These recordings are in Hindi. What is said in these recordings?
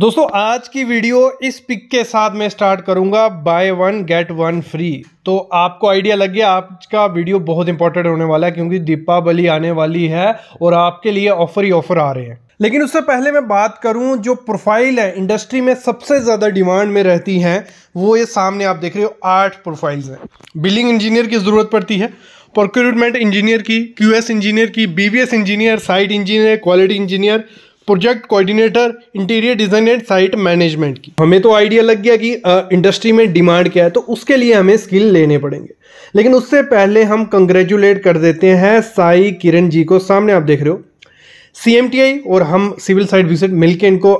दोस्तों आज की वीडियो इस पिक के साथ मैं स्टार्ट करूंगा buy one get one free तो आपको आइडिया लग गया आज का वीडियो बहुत इंपॉर्टेंट होने वाला है क्योंकि दीपावली आने वाली है और आपके लिए ऑफर ही ऑफर आ रहे हैं लेकिन उससे पहले मैं बात करूं जो प्रोफाइल है इंडस्ट्री में सबसे ज़्यादा डिमांड में रहती हैं वो ये सामने आप देख रहे हो आठ प्रोफाइल्स हैं बिलिंग इंजीनियर की ज़रूरत पड़ती है प्रोक्योरमेंट इंजीनियर की क्यूएस इंजीनियर की BBS engineer site engineer quality engineer project coordinator interior design and site management की हमें तो आइडिया लग गया कि इंडस्ट्री में डिमांड क्या है तो उसके लिए हमें स्किल लेने पड़ेंगे लेकिन उससे पहले हम कंग्रेचुलेट कर देते हैं साई किरण जी को सामने आप देख रहे हो सी और हम सिविल साइट विजिट मिलकर इनको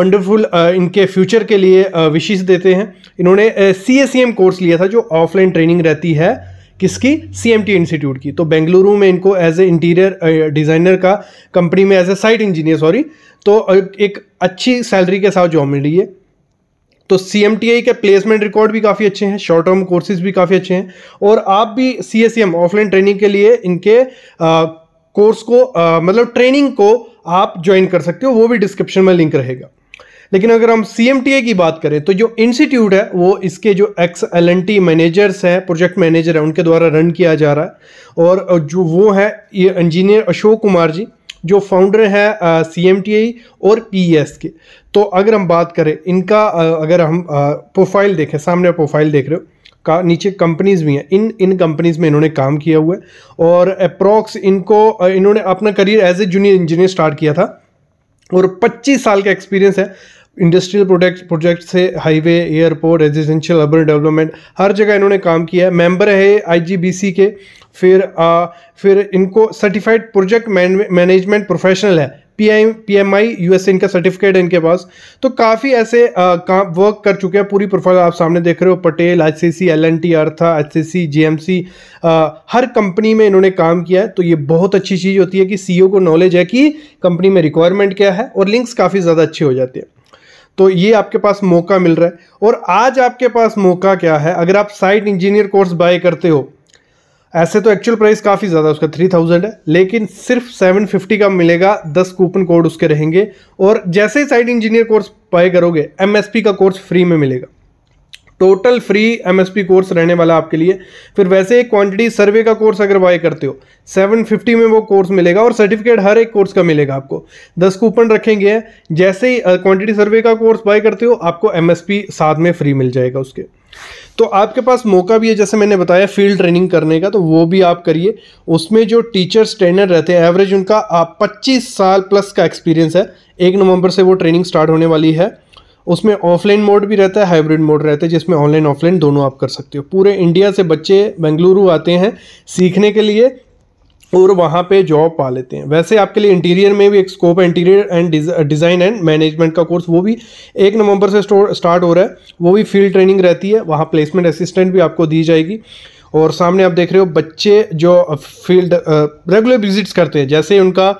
वंडरफुल इनके फ्यूचर के लिए विशेष देते हैं इन्होंने सी कोर्स लिया था जो ऑफलाइन ट्रेनिंग रहती है किसकी सी इंस्टीट्यूट की तो बेंगलुरु में इनको एज ए इंटीरियर डिज़ाइनर का कंपनी में as a site engineer sorry तो uh, एक अच्छी सैलरी के साथ जॉब मिली है तो सी एम टी आई के प्लेसमेंट रिकॉर्ड भी काफ़ी अच्छे हैं शॉर्ट टर्म कोर्सेज भी काफ़ी अच्छे हैं और आप भी C S M offline training के लिए इनके आ, uh, कोर्स को आ, uh, मतलब ट्रेनिंग को आप ज्वाइन कर सकते हो वो भी डिस्क्रिप्शन में लिंक रहेगा लेकिन अगर हम सी की बात करें तो जो इंस्टीट्यूट है वो इसके जो ex L N T managers हैं प्रोजेक्ट मैनेजर हैं उनके द्वारा रन किया जा रहा है और जो वो है ये इंजीनियर अशोक कुमार जी जो फाउंडर है सी एम टी आई और पी एस e के तो अगर हम बात करें इनका आ, अगर हम प्रोफाइल देखें सामने प्रोफाइल देख रहे हो का नीचे कंपनीज भी हैं इन इन कंपनीज में इन्होंने काम किया हुआ है और अप्रॉक्स इनको इन्होंने अपना career as a junior engineer start किया था और 25 साल का एक्सपीरियंस है इंडस्ट्रियल प्रोडक्ट प्रोजेक्ट से highway airport residential urban development हर जगह इन्होंने काम किया है मेंबर है आईजीबीसी के फिर आ, फिर इनको सर्टिफाइड प्रोजेक्ट मैनेजमेंट प्रोफेशनल है P I P M I U S इनका सर्टिफिकेट है इनके पास तो काफ़ी ऐसे काम वर्क कर चुके हैं पूरी प्रोफाइल आप सामने देख रहे हो Patel H C C L N T अर्था H C C G M C हर कंपनी में इन्होंने काम किया है तो ये बहुत अच्छी चीज़ होती है कि सी ओ e को नॉलेज है कि कंपनी में रिक्वायरमेंट क्या है और लिंक्स काफ़ी ज़्यादा अच्छे हो जाते हैं तो ये आपके पास मौका मिल रहा है और आज आपके पास मौका क्या है अगर आप साइट इंजीनियर कोर्स बाय करते हो ऐसे तो एक्चुअल प्राइस काफ़ी ज़्यादा उसका थ्री थाउजेंड है लेकिन सिर्फ सेवन फिफ्टी का मिलेगा दस कूपन कोड उसके रहेंगे और जैसे ही साइट इंजीनियर कोर्स बाय करोगे एमएसपी का कोर्स फ्री में मिलेगा टोटल फ्री एमएसपी कोर्स रहने वाला आपके लिए फिर वैसे एक क्वांटिटी सर्वे का कोर्स अगर बाय करते हो 750 में वो कोर्स मिलेगा और सर्टिफिकेट हर एक कोर्स का मिलेगा आपको 10 कूपन रखेंगे जैसे ही क्वांटिटी सर्वे का कोर्स बाय करते हो आपको एमएसपी साथ में फ्री मिल जाएगा उसके तो आपके पास मौका भी है जैसे मैंने बताया फील्ड ट्रेनिंग करने का तो वो भी आप करिए उसमें जो टीचर्स ट्रेनर रहते हैं एवरेज उनका पच्चीस साल प्लस का एक्सपीरियंस है एक नवंबर से वो ट्रेनिंग स्टार्ट होने वाली है उसमें ऑफलाइन मोड भी रहता है हाइब्रिड मोड रहता है जिसमें ऑनलाइन ऑफलाइन दोनों आप कर सकते हो पूरे इंडिया से बच्चे बेंगलुरु आते हैं सीखने के लिए और वहाँ पे जॉब पा लेते हैं वैसे आपके लिए इंटीरियर में भी एक स्कोप है interior and design and management का कोर्स वो भी एक नवंबर से स्टार्ट हो रहा है वो भी फील्ड ट्रेनिंग रहती है वहाँ प्लेसमेंट असिस्टेंट भी आपको दी जाएगी और सामने आप देख रहे हो बच्चे जो फील्ड रेगुलर विजिट्स करते हैं जैसे उनका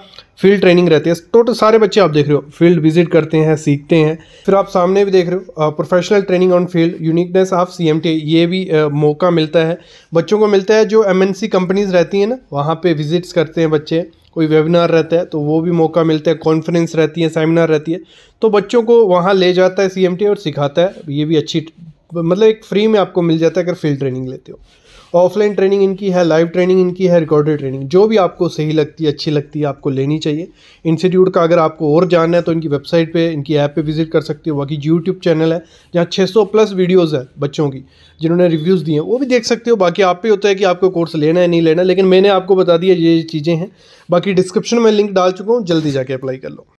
फील्ड ट्रेनिंग रहती है टोटल सारे बच्चे आप देख रहे हो फील्ड विजिट करते हैं सीखते हैं फिर आप सामने भी देख रहे हो professional training on field uniqueness of C ये भी आ, मौका मिलता है बच्चों को मिलता है जो एम कंपनीज रहती हैं ना वहाँ पर विजिट्स करते हैं बच्चे कोई वेबिनार रहता है तो वो भी मौका मिलता है कॉन्फ्रेंस रहती है सेमिनार रहती है तो बच्चों को वहाँ ले जाता है सी और सिखाता है ये भी अच्छी मतलब एक फ्री में आपको मिल जाता है अगर फील्ड ट्रेनिंग लेते हो ऑफलाइन ट्रेनिंग इनकी है लाइव ट्रेनिंग इनकी है रिकॉर्डेड ट्रेनिंग जो भी आपको सही लगती है अच्छी लगती है आपको लेनी चाहिए इंस्टीट्यूट का अगर आपको और जानना है तो इनकी वेबसाइट पे इनकी ऐप पे विजिट कर सकते हो बाकी यूट्यूब चैनल है जहाँ 600 प्लस वीडियोज़ है बच्चों की जिन्होंने रिव्यूज़ दिए हैं वो भी देख सकते हो बाकी आप पे होता है कि आपको कोर्स लेना है नहीं लेना लेकिन मैंने आपको बता दिया ये चीज़ें हैं बाकी डिस्क्रिप्शन में लिंक डाल चुका हूँ जल्दी जाके अप्लाई कर लो